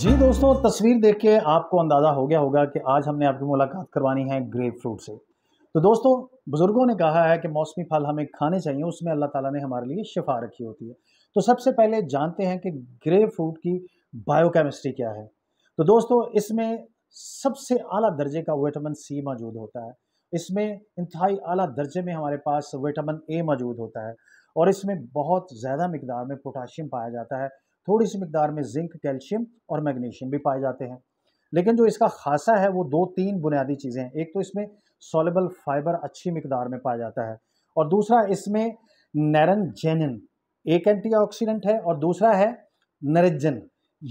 जी दोस्तों तस्वीर देख के आपको अंदाज़ा हो गया होगा कि आज हमने आपकी मुलाकात करवानी है ग्रेप फ्रूट से तो दोस्तों बुज़ुर्गों ने कहा है कि मौसमी फल हमें खाने चाहिए उसमें अल्लाह ताला ने हमारे लिए शिफा रखी होती है तो सबसे पहले जानते हैं कि ग्रेप फ्रूट की बायोकेमिस्ट्री क्या है तो दोस्तों इसमें सबसे अली दर्जे का विटामिन सी मौजूद होता है इसमें इंतहाई अली दर्जे में हमारे पास विटामिन ए मौजूद होता है और इसमें बहुत ज़्यादा मकदार में पोटाशियम पाया जाता है थोड़ी सी मकदार में जिंक कैल्शियम और मैग्नीशियम भी पाए जाते हैं लेकिन जो इसका खासा है वो दो तीन बुनियादी चीज़ें हैं एक तो इसमें सोलेबल फाइबर अच्छी मकदार में पाया जाता है और दूसरा इसमें नैरनजेनिन एक एंटी है और दूसरा है नरजन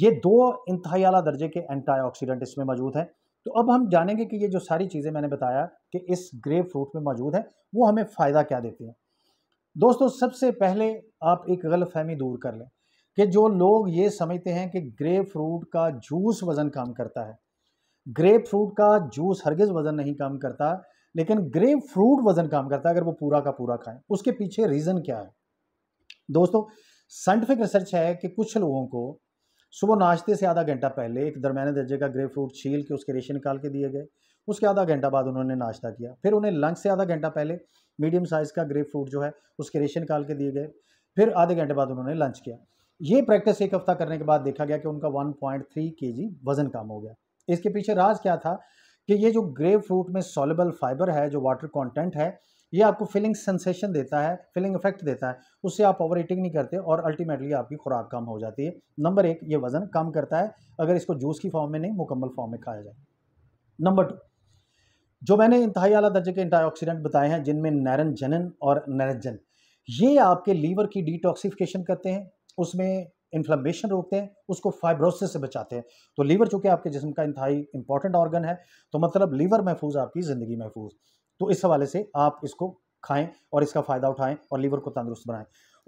ये दो इंतहा अला दर्जे के एंटी इसमें मौजूद हैं तो अब हम जानेंगे कि ये जो सारी चीज़ें मैंने बताया कि इस ग्रेप फ्रूट में मौजूद हैं वो हमें फ़ायदा क्या देती हैं दोस्तों सबसे पहले आप एक गलत फहमी दूर कर लें कि जो लोग ये समझते हैं कि ग्रेप फ्रूट का जूस वज़न कम करता है ग्रेप फ्रूट का जूस हरगिज़ वज़न नहीं कम करता लेकिन ग्रेप फ्रूट वज़न कम करता है अगर वो पूरा का पूरा खाएं उसके पीछे रीज़न क्या है दोस्तों साइंटिफिक रिसर्च है कि कुछ लोगों को सुबह नाश्ते से आधा घंटा पहले एक दरमिया दर्जे का ग्रेप फ्रूट छील के उसके रेशे निकाल के दिए गए उसके आधा घंटा बाद उन्होंने नाश्ता किया फिर उन्हें लंच से आधा घंटा पहले मीडियम साइज़ का ग्रेप फ्रूट जो है उसके रेशे निकाल के दिए गए फिर आधे घंटे बाद उन्होंने लंच किया ये प्रैक्टिस एक हफ्ता करने के बाद देखा गया कि उनका 1.3 पॉइंट वजन कम हो गया इसके पीछे राज क्या था कि ये जो ग्रे फ्रूट में सॉलेबल फाइबर है जो वाटर कॉन्टेंट है ये आपको फिलिंग सेंसेशन देता है फिलिंग इफेक्ट देता है उससे आप ओवर ईटिंग नहीं करते और अल्टीमेटली आपकी खुराक कम हो जाती है नंबर एक ये वज़न कम करता है अगर इसको जूस की फॉर्म में नहीं मुकम्मल फॉर्म में खाया जाए नंबर टू जो मैंने इंतहाई अला दर्जे के एंटाईऑक्सीडेंट बताए हैं जिनमें नैरन जनन और नैरजन ये आपके लीवर की डिटॉक्सिफिकेशन करते हैं उसमें इन्फ्लमेशन रोकते हैं उसको फाइब्रोसिस से बचाते हैं तो लीवर चूँकि आपके जिसम का इंतहाई इंपॉर्टेंट ऑर्गन है तो मतलब लीवर महफूज आपकी ज़िंदगी महफूज तो इस हवाले से आप इसको खाएं और इसका फ़ायदा उठाएं और लीवर को तंदुरुस्त बनाएं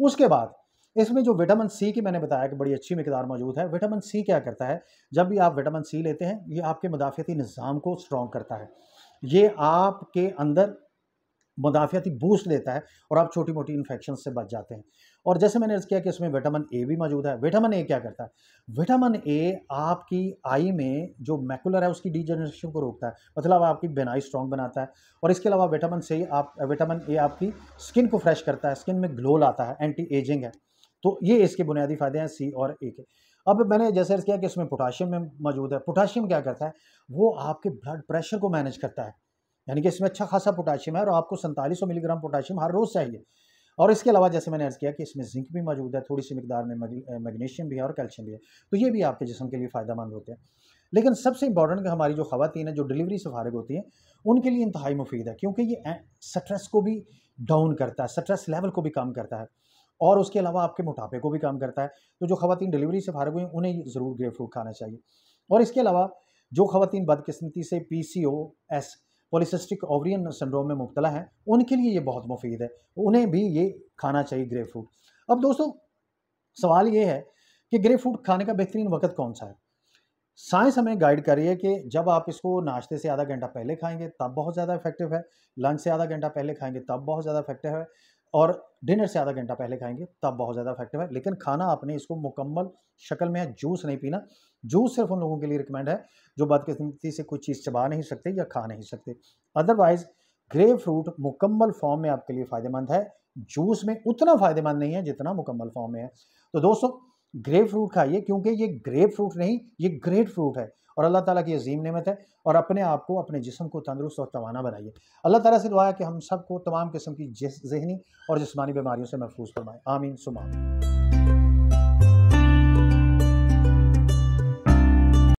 उसके बाद इसमें जो विटामिन सी की मैंने बताया कि बड़ी अच्छी मकदार मौजूद है विटामिन सी क्या करता है जब भी आप विटामिन सी लेते हैं ये आपके मुदाफ़ती निज़ाम को स्ट्रॉन्ग करता है ये आपके अंदर मुदाफ़ती बूस्ट देता है और आप छोटी मोटी इन्फेक्शन से बच जाते हैं और जैसे मैंने अर्ज़ किया कि इसमें विटामिन ए भी मौजूद है विटामिन ए क्या करता है विटामिन ए आपकी आई में जो मैकुलर है उसकी डिजनरेशन को रोकता है मतलब आपकी बेनाई स्ट्रॉन्ग बनाता है और इसके अलावा विटामिन से आप विटामिन ए आपकी स्किन को फ्रेश करता है स्किन में ग्लो लाता है एंटी एजिंग है तो ये इसके बुनियादी फ़ायदे हैं सी और ए के अब मैंने जैसे अर्ज़ किया कि इसमें पोटाशियम में मौजूद है पोटाशियम क्या करता है वो आपके ब्लड प्रेशर को मैनेज करता है यानी कि इसमें अच्छा खासा पोटाशियम है और आपको सैंतालीस मिलीग्राम पोटाशियम हर रोज़ चाहिए और इसके अलावा जैसे मैंने अर्ज़ किया कि इसमें जिंक भी मौजूद है थोड़ी सी मकदार में मैग्नीशियम भी है और कैल्शियम भी है तो ये भी आपके जिसम के लिए फ़ायदा होते हैं लेकिन सबसे इंपॉर्टेंट हमारी जो खातन है जो डिलीवरी से फारग होती हैं उनके लिए इंतहाई मुफीद है क्योंकि ये स्ट्रेस को भी डाउन करता है स्ट्रेस लेवल को भी कम करता है और उसके अलावा आपके मोटापे को भी कम करता है तो जो खातन डिलीवरी से फारग हुई उन्हें ज़रूर ग्रे फ्रूट खाना चाहिए और इसके अलावा जो खातन बदकस्मती से P C O S polycystic ovarian syndrome में मुबतला है उनके लिए ये बहुत मुफीद है उन्हें भी ये खाना चाहिए ग्रे फ्रूट अब दोस्तों सवाल ये है कि ग्रे फ्रूट खाने का बेहतरीन वक्त कौन सा है साइंस हमें गाइड कर रही है कि जब आप इसको नाश्ते से आधा घंटा पहले खाएंगे तब बहुत ज़्यादा इफेक्टिव है लंच से आधा घंटा पहले खाएंगे तब बहुत ज़्यादा इफेक्टिव है और डिनर से आधा घंटा पहले खाएंगे तब बहुत ज़्यादा इफेक्टिव है लेकिन खाना आपने इसको मुकम्मल शक्ल में है जूस नहीं पीना जूस सिर्फ उन लोगों के लिए रिकमेंड है जो बदकिस्मती से कोई चीज़ चबा नहीं सकते या खा नहीं सकते अदरवाइज़ ग्रे फ्रूट मुकम्मल फॉर्म में आपके लिए फ़ायदेमंद है जूस में उतना फ़ायदेमंद नहीं है जितना मुकम्मल फॉर्म में है तो दोस्तों ग्रेप फ्रूट खाइए क्योंकि ये ग्रेप फ्रूट नहीं ये ग्रेट फ्रूट है और अल्लाह ताला की अजीम नमत है और अपने आप को अपने जिसम को तंदरुस्त और तवाना बनाइए अल्लाह ताला से दुआ कि हम सबको तमाम किस्म की जहनी और जिसमानी बीमारियों से महफूज फरमाएँ आमीन सुमामीन